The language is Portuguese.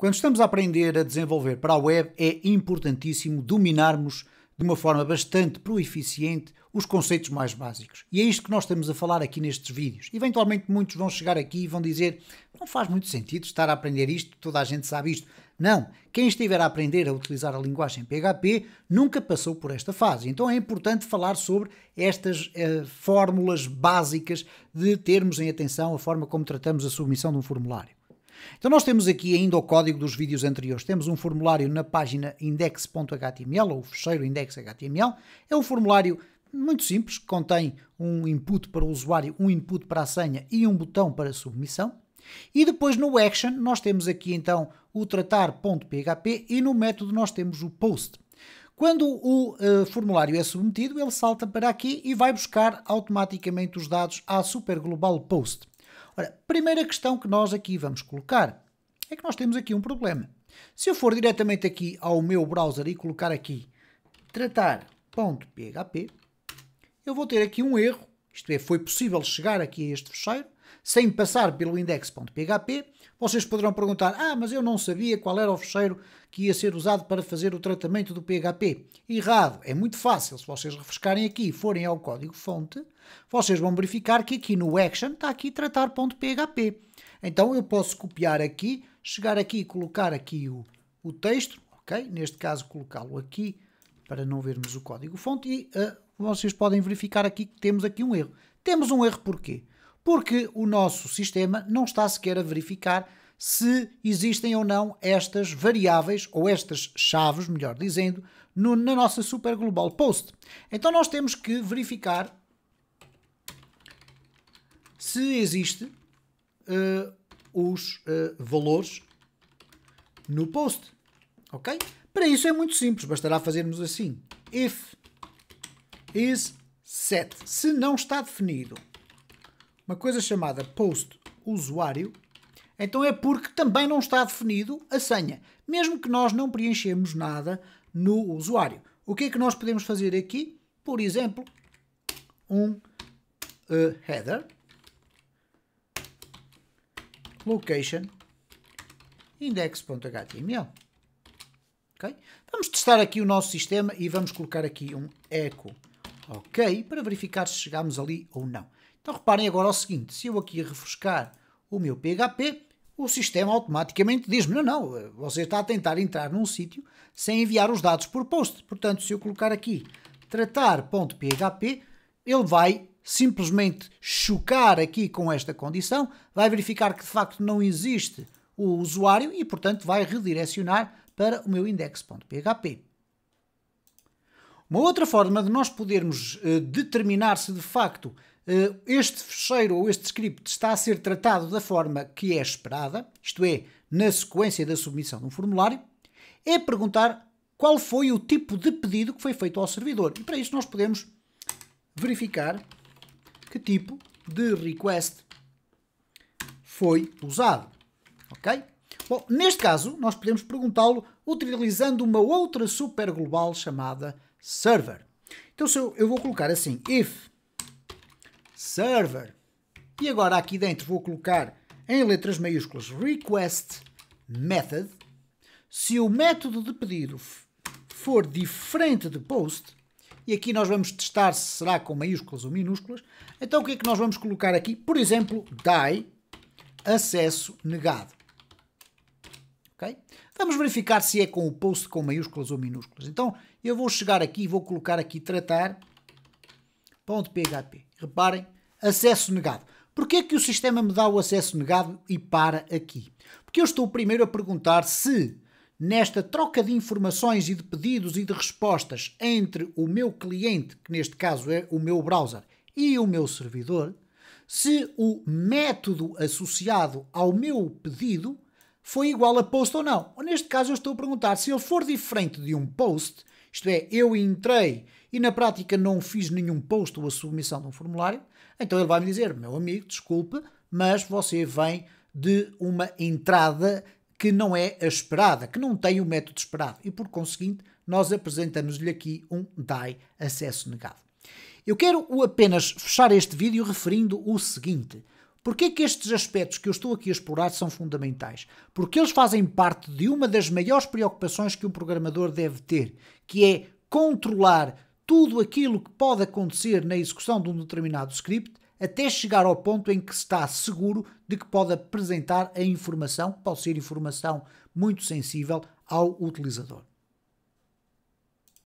Quando estamos a aprender a desenvolver para a web, é importantíssimo dominarmos de uma forma bastante proeficiente os conceitos mais básicos. E é isto que nós estamos a falar aqui nestes vídeos. Eventualmente muitos vão chegar aqui e vão dizer não faz muito sentido estar a aprender isto, toda a gente sabe isto. Não, quem estiver a aprender a utilizar a linguagem PHP nunca passou por esta fase. Então é importante falar sobre estas eh, fórmulas básicas de termos em atenção a forma como tratamos a submissão de um formulário. Então nós temos aqui ainda o código dos vídeos anteriores. Temos um formulário na página index.html, ou fecheiro index.html. É um formulário muito simples, que contém um input para o usuário, um input para a senha e um botão para submissão. E depois no action nós temos aqui então o tratar.php e no método nós temos o post. Quando o uh, formulário é submetido, ele salta para aqui e vai buscar automaticamente os dados à superglobal Post. Ora, primeira questão que nós aqui vamos colocar é que nós temos aqui um problema. Se eu for diretamente aqui ao meu browser e colocar aqui tratar.php, eu vou ter aqui um erro, isto é, foi possível chegar aqui a este fecheiro, sem passar pelo index.php, vocês poderão perguntar: Ah, mas eu não sabia qual era o fecheiro que ia ser usado para fazer o tratamento do PHP. Errado, é muito fácil. Se vocês refrescarem aqui e forem ao código-fonte, vocês vão verificar que aqui no action está aqui tratar.php. Então eu posso copiar aqui, chegar aqui e colocar aqui o, o texto, ok? Neste caso, colocá-lo aqui para não vermos o código-fonte e uh, vocês podem verificar aqui que temos aqui um erro. Temos um erro porquê? Porque o nosso sistema não está sequer a verificar se existem ou não estas variáveis, ou estas chaves, melhor dizendo, no, na nossa Super Global Post. Então nós temos que verificar se existe uh, os uh, valores no post, ok? Para isso é muito simples, bastará fazermos assim, if is set, se não está definido, uma coisa chamada post usuário, então é porque também não está definido a senha, mesmo que nós não preenchemos nada no usuário. O que é que nós podemos fazer aqui? Por exemplo, um uh, header location index.html. Okay? Vamos testar aqui o nosso sistema e vamos colocar aqui um echo ok para verificar se chegamos ali ou não. Então reparem agora o seguinte, se eu aqui refrescar o meu PHP, o sistema automaticamente diz-me, não, não, você está a tentar entrar num sítio sem enviar os dados por post. Portanto, se eu colocar aqui tratar.php, ele vai simplesmente chocar aqui com esta condição, vai verificar que de facto não existe o usuário e, portanto, vai redirecionar para o meu index.php. Uma outra forma de nós podermos uh, determinar se de facto eh, este fecheiro ou este script está a ser tratado da forma que é esperada, isto é, na sequência da submissão de um formulário, é perguntar qual foi o tipo de pedido que foi feito ao servidor. E para isso nós podemos verificar que tipo de request foi usado. Ok? Bom, neste caso, nós podemos perguntá-lo utilizando uma outra superglobal chamada server. Então, se eu, eu vou colocar assim, if server. E agora aqui dentro vou colocar em letras maiúsculas request method. Se o método de pedido for diferente de post, e aqui nós vamos testar se será com maiúsculas ou minúsculas, então o que é que nós vamos colocar aqui? Por exemplo, die acesso negado. Okay? Vamos verificar se é com o post com maiúsculas ou minúsculas. Então eu vou chegar aqui e vou colocar aqui tratar .php. Reparem, acesso negado. Porquê é que o sistema me dá o acesso negado e para aqui? Porque eu estou primeiro a perguntar se nesta troca de informações e de pedidos e de respostas entre o meu cliente, que neste caso é o meu browser, e o meu servidor, se o método associado ao meu pedido foi igual a post ou não. Ou neste caso eu estou a perguntar se ele for diferente de um post, isto é, eu entrei e na prática não fiz nenhum post ou a submissão de um formulário, então ele vai me dizer, meu amigo, desculpe, mas você vem de uma entrada que não é a esperada, que não tem o método esperado. E por conseguinte, nós apresentamos-lhe aqui um DAI acesso negado. Eu quero apenas fechar este vídeo referindo o seguinte. Porquê é que estes aspectos que eu estou aqui a explorar são fundamentais? Porque eles fazem parte de uma das maiores preocupações que um programador deve ter, que é controlar tudo aquilo que pode acontecer na execução de um determinado script até chegar ao ponto em que está seguro de que pode apresentar a informação, que pode ser informação muito sensível ao utilizador.